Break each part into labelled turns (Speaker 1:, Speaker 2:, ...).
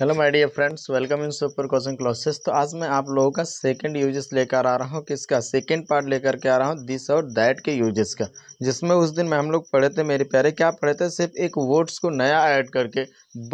Speaker 1: hello my dear friends welcome in super coaching classes तो आज मैं आप लोगों का सेकंड यूजेस लेकर आ रहा हूँ किसका सेकंड पार्ट लेकर के आ रहा हूँ दिस और दैट के यूजेस का जिसमें उस दिन में हम लोग पढ़े थे मेरे प्यारे क्या पढ़े थे सिर्फ एक वर्ड्स को नया ऐड करके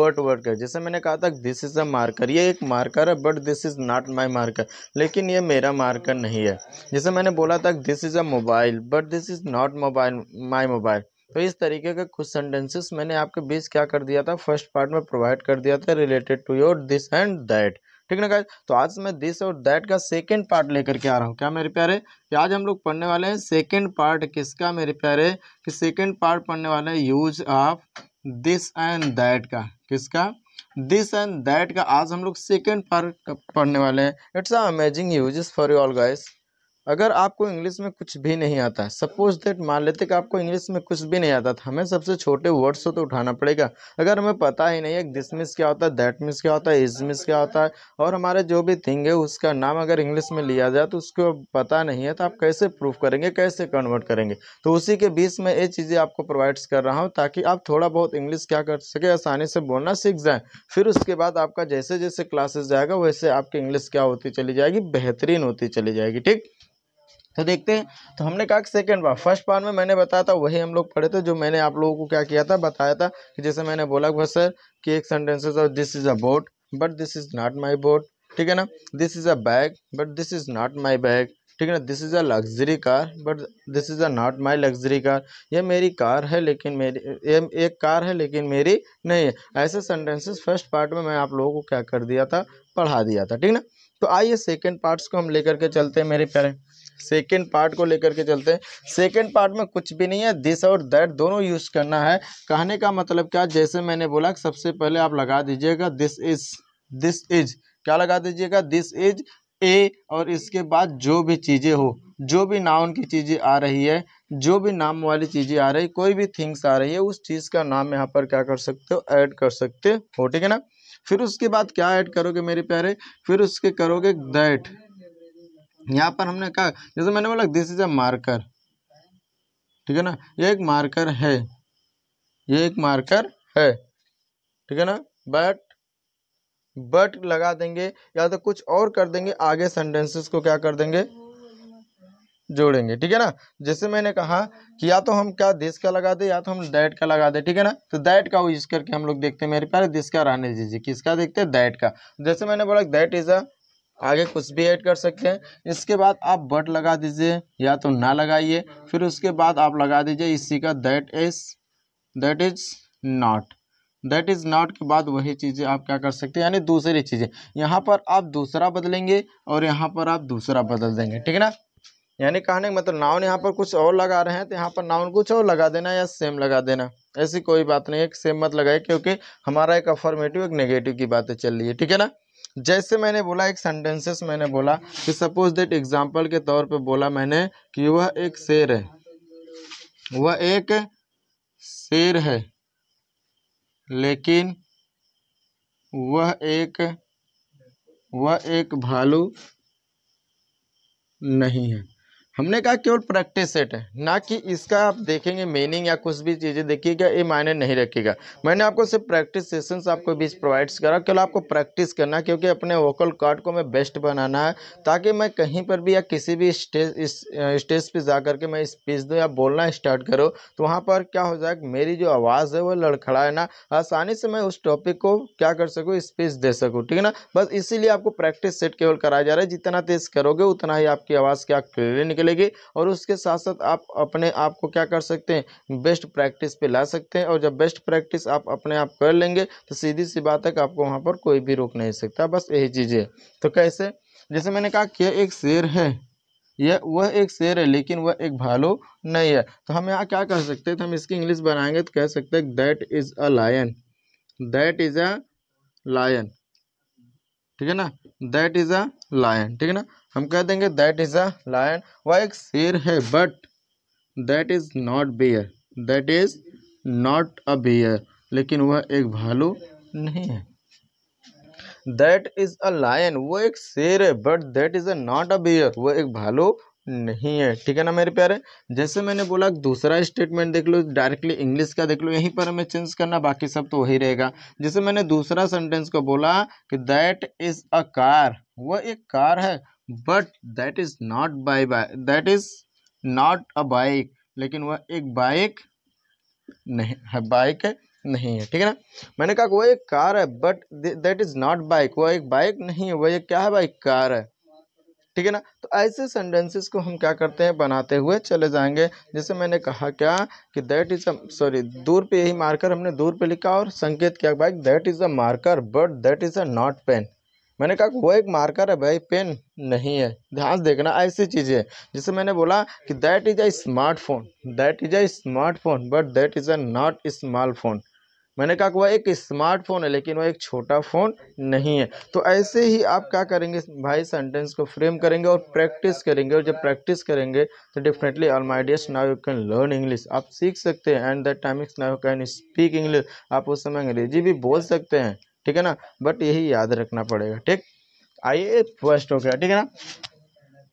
Speaker 1: बट वर्ड कर जैसे मैंने कहा था दिस इज़ अ मार्कर ये एक मार्कर है but this is not my marker लेकिन ये मेरा मार्कर नहीं है जैसे मैंने बोला था this is a mobile but this is not mobile my mobile तो इस तरीके के कुछ सेंटेंसेस मैंने आपके बीच क्या कर दिया था फर्स्ट पार्ट में प्रोवाइड कर दिया था related to your this and that ठीक ना गाइस तो आज मैं दिस और दैट का सेकेंड पार्ट लेकर के आ रहा हूँ क्या मेरे प्यारे कि आज हम लोग पढ़ने वाले हैं सेकेंड पार्ट किसका मेरे प्यारे कि सेकेंड पार्ट पढ़ने वाले हैं use of this and that का किसका दिस एंड दैट का आज हम लोग सेकेंड पार्ट पढ़ने वाले हैं it's amazing uses for you all guys अगर आपको इंग्लिश में कुछ भी नहीं आता सपोज दैट मान लेते कि आपको इंग्लिश में कुछ भी नहीं आता तो हमें सबसे छोटे वर्ड्स तो उठाना पड़ेगा अगर हमें पता ही नहीं है दिस मिस क्या होता है दैट मिस क्या होता है इज मिस क्या होता है और हमारे जो भी थिंग है उसका नाम अगर इंग्लिश में लिया जाए तो उसको पता नहीं है तो आप कैसे प्रूफ करेंगे कैसे कन्वर्ट करेंगे तो उसी के बीच में ये चीज़ें आपको प्रोवाइड्स कर रहा हूँ ताकि आप थोड़ा बहुत इंग्लिश क्या कर सके आसानी से बोलना सीख जाए फिर उसके बाद आपका जैसे जैसे क्लासेस जाएगा वैसे आपकी इंग्लिश क्या होती चली जाएगी बेहतरीन होती चली जाएगी ठीक तो देखते हैं तो हमने कहा कि सेकेंड पार्ट फर्स्ट पार्ट में मैंने बताया था वही हम लोग पढ़े थे जो मैंने आप लोगों को क्या किया था बताया था कि जैसे मैंने बोला बस सर कि एक सेंटेंसेस और this is a boat but this is not my boat ठीक है ना this is a bag but this is not my bag ठीक है ना this is a luxury car but this is a not my luxury car ये मेरी car है लेकिन मेरी ये एक कार है लेकिन मेरी नहीं है ऐसे सेंटेंसेस फर्स्ट पार्ट में मैं आप लोगों को क्या कर दिया था पढ़ा दिया था ठीक है ना तो आइए सेकेंड पार्ट्स को हम लेकर के चलते हैं मेरे प्यारे सेकेंड पार्ट को लेकर के चलते हैं सेकेंड पार्ट में कुछ भी नहीं है दिस और दैट दोनों यूज़ करना है कहने का मतलब क्या जैसे मैंने बोला सबसे पहले आप लगा दीजिएगा दिस इज दिस इज क्या लगा दीजिएगा दिस इज ए और इसके बाद जो भी चीज़ें हो जो भी नाउन की चीज़ें आ रही है जो भी नाम वाली चीज़ें आ रही कोई भी थिंग्स आ रही है उस चीज़ का नाम यहाँ पर क्या कर सकते हो ऐड कर सकते हो ठीक है ना फिर उसके बाद क्या ऐड करोगे मेरे प्यारे फिर उसके करोगे दैट यहाँ पर हमने कहा जैसे मैंने बोला दिस इज अ मार्कर ठीक है ना ये एक मार्कर है ये एक मार्कर है ठीक है ना बट बट लगा देंगे या तो कुछ और कर देंगे आगे सेंटेंसेस को क्या कर देंगे जोड़ेंगे ठीक है ना जैसे मैंने कहा कि या तो हम क्या दिस का लगा दे या तो हम दैट का लगा दे ठीक है ना तो दैट का यूज करके हम लोग देखते हैं मेरे प्यारे दिस का रहने दीजिए किसका देखते हैं दैट का जैसे मैंने बोला दैट इज अ आगे कुछ भी ऐड कर सकते हैं इसके बाद आप बट लगा दीजिए या तो ना लगाइए फिर उसके बाद आप लगा दीजिए इसी का that is that is not that is not के बाद वही चीज़ें आप क्या कर सकते हैं यानी दूसरी चीज़ें यहाँ पर आप दूसरा बदलेंगे और यहाँ पर आप दूसरा बदल देंगे ठीक है ना यानी कहने का मतलब नाउन यहाँ पर कुछ और लगा रहे हैं तो यहाँ पर नाउन कुछ और लगा देना या सेम लगा देना ऐसी कोई बात नहीं है सेम मत लगाए क्योंकि हमारा एक अफॉर्मेटिव एक नेगेटिव की बातें चल रही है ठीक है ना जैसे मैंने बोला एक सेंटेंसेस मैंने बोला कि सपोज दैट एग्जाम्पल के तौर पे बोला मैंने कि वह एक शेर है वह एक शेर है लेकिन वह एक वह एक भालू नहीं है हमने कहा केवल प्रैक्टिस सेट है ना कि इसका आप देखेंगे मीनिंग या कुछ भी चीज़ें देखिएगा ये मायने नहीं रखेगा मैंने आपको सिर्फ प्रैक्टिस सेशंस आपको बीच प्रोवाइड्स करा केवल आपको प्रैक्टिस करना क्योंकि अपने वोकल कार्ड को मैं बेस्ट बनाना है ताकि मैं कहीं पर भी या किसी भी स्टेज इस स्टेज पर जा करके मैं स्पीच दूँ या बोलना स्टार्ट करूँ तो वहाँ पर क्या हो जाए मेरी जो आवाज़ है वो है ना आसानी से मैं उस टॉपिक को क्या कर सकूँ स्पीच दे सकूँ ठीक है ना बस इसीलिए आपको प्रैक्टिस सेट केवल कराया जा रहा है जितना तेज़ करोगे उतना ही आपकी आवाज़ क्या क्लियर निकले मिलेगी और उसके साथ साथ आप अपने आप को क्या कर सकते हैं बेस्ट प्रैक्टिस पे ला सकते हैं और जब बेस्ट प्रैक्टिस आप अपने आप कर लेंगे तो सीधी सी बात है कि आपको वहाँ पर कोई भी रोक नहीं सकता बस यही चीज़ है तो कैसे जैसे मैंने कहा कि एक शेर है यह वह एक शेर है लेकिन वह एक भालू नहीं है तो हम यहाँ क्या कह सकते हैं तो हम इसकी इंग्लिश बनाएंगे तो कह सकते हैं that is a lion that is a lion ठीक है ना दैट इज अ लायन ठीक है ना हम कह देंगे दैट इज अ लायन वह एक शेर है but that is not bear that is not a bear लेकिन वह एक भालू नहीं है दैट इज अ लायन वो एक शेर है but that is a not a bear वो एक भालू नहीं है ठीक है ना मेरे प्यारे जैसे मैंने बोला दूसरा स्टेटमेंट देख लो डायरेक्टली इंग्लिश का देख लो यहीं पर हमें चेंज करना बाकी सब तो वही रहेगा जैसे मैंने दूसरा सेंटेंस को बोला कि दैट इज अ कार वह एक कार है but that is not by bike that is not a bike लेकिन वह एक बाइक नहीं है बाइक नहीं है ठीक है ना मैंने कहा वह एक कार है but that is not bike वह एक बाइक नहीं है वह एक क्या है बाइक कार है ठीक है ना तो ऐसे सेंटेंसेस को हम क्या करते हैं बनाते हुए चले जाएंगे जैसे मैंने कहा क्या कि दैट इज़ अ सॉरी दूर पे यही मार्कर हमने दूर पे लिखा और संकेत किया भाई that is a marker but that is a not pen मैंने कहा वो एक मार्कर है भाई पेन नहीं है ध्यान से देखना ऐसी चीज़ें है जैसे मैंने बोला कि that is a smartphone that is a smartphone but that is a not small phone मैंने कहा कि वह एक स्मार्टफोन है लेकिन वह एक छोटा फ़ोन नहीं है तो ऐसे ही आप क्या करेंगे भाई सेंटेंस को फ्रेम करेंगे और प्रैक्टिस करेंगे और जब प्रैक्टिस करेंगे तो definitely all my dearest now you can learn English आप सीख सकते हैं and that time is now can speak English आप उस समय अंग्रेजी भी बोल सकते हैं ठीक है ना बट यही याद रखना पड़ेगा ठीक आइए फर्स्ट हो गया ठीक है ना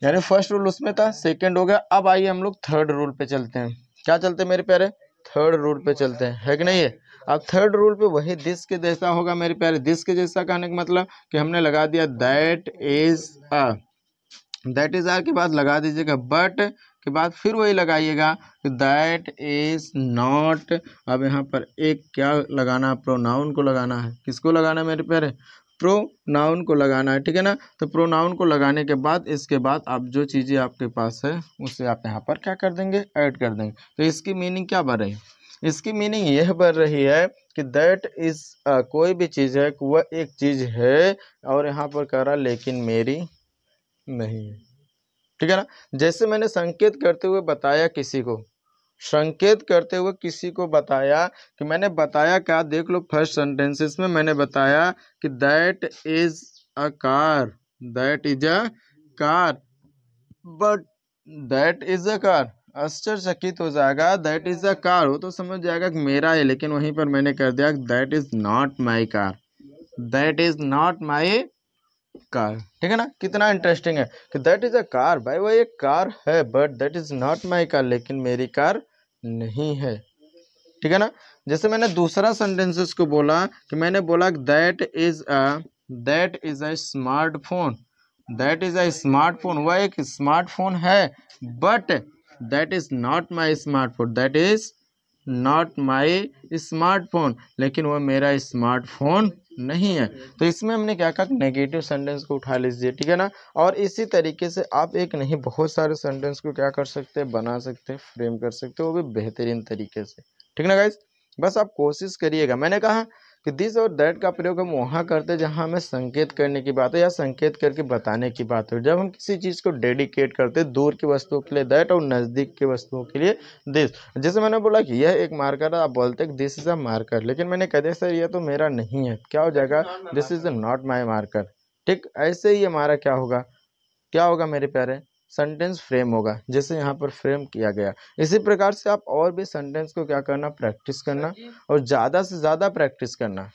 Speaker 1: यानी फर्स्ट रूल उसमें था सेकेंड हो गया अब आइए हम लोग थर्ड रूल पे चलते हैं क्या चलते हैं मेरे प्यारे थर्ड रूल पे चलते हैं है कि नहीं है अब थर्ड रूल पे वही दिस के जैसा होगा मेरे प्यारे दिस के जैसा कहने का मतलब कि हमने लगा दिया that is a that is are के बाद लगा दीजिएगा बट के बाद फिर वही लगाइएगा कि दैट इज नॉट अब यहाँ पर एक क्या लगाना है प्रोनाउन को लगाना है किसको लगाना है मेरे प्यारे प्रो नाउन को लगाना है ठीक है ना तो प्रो नाउन को लगाने के बाद इसके बाद आप जो चीज़ें आपके पास है उसे आप यहाँ पर क्या कर देंगे ऐड कर देंगे तो इसकी मीनिंग क्या बन रही है इसकी मीनिंग यह बन रही है कि दैट इज़ कोई भी चीज़ है वह एक चीज़ है और यहाँ पर कह रहा लेकिन मेरी नहीं है ठीक है ना जैसे मैंने संकेत करते हुए बताया किसी को संकेत करते हुए किसी को बताया कि मैंने बताया क्या देख लो फर्स्ट सेंटेंसेस में मैंने बताया कि that is a car that is a car but that is a car आश्चर्यचकित हो जाएगा दैट इज़ अ कार वो तो समझ जाएगा कि मेरा है लेकिन वहीं पर मैंने कर दिया that is not my car that is not my car ठीक है ना कितना इंटरेस्टिंग है कि दैट इज़ अ कार भाई वो एक कार है but that is not my car लेकिन मेरी कार नहीं है ठीक है ना जैसे मैंने दूसरा सेंटेंसेस को बोला कि मैंने बोला that is a that is a smartphone that is a smartphone वह एक स्मार्टफोन है but that is not my smartphone that is not my smartphone लेकिन वह मेरा स्मार्टफोन नहीं है तो इसमें हमने क्या कहा नेगेटिव सेंटेंस को उठा लीजिए ठीक है ना और इसी तरीके से आप एक नहीं बहुत सारे सेंटेंस को क्या कर सकते हैं बना सकते हैं फ्रेम कर सकते हो वो भी बेहतरीन तरीके से ठीक ना गाइज बस आप कोशिश करिएगा मैंने कहा कि दिस और दैट का प्रयोग हम वहाँ करते हैं जहाँ हमें संकेत करने की बात हो या संकेत करके बताने की बात हो जब हम किसी चीज़ को डेडिकेट करते हैं दूर की वस्तुओं के लिए दैट और नज़दीक की वस्तुओं के लिए दिस जैसे मैंने बोला कि यह एक मार्कर है आप बोलते हैं दिस इज़ अ मार्कर लेकिन मैंने कह दिया सर यह तो मेरा नहीं है क्या हो जाएगा this is not my marker ठीक ऐसे ही हमारा क्या होगा क्या होगा मेरे प्यारे सेंटेंस फ्रेम होगा जैसे यहाँ पर फ्रेम किया गया इसी प्रकार से आप और भी सेंटेंस को क्या करना प्रैक्टिस करना और ज़्यादा से ज़्यादा प्रैक्टिस करना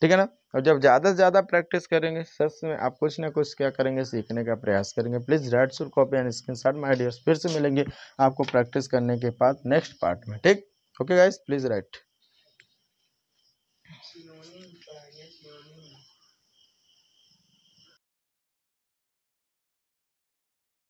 Speaker 1: ठीक है ना और जब ज़्यादा से ज़्यादा प्रैक्टिस करेंगे सच में आप कुछ ना कुछ क्या करेंगे सीखने का प्रयास करेंगे please read sure copy and screenshot my फिर से मिलेंगे आपको प्रैक्टिस करने के बाद नेक्स्ट पार्ट में ठीक ओके गाइज प्लीज़ राइट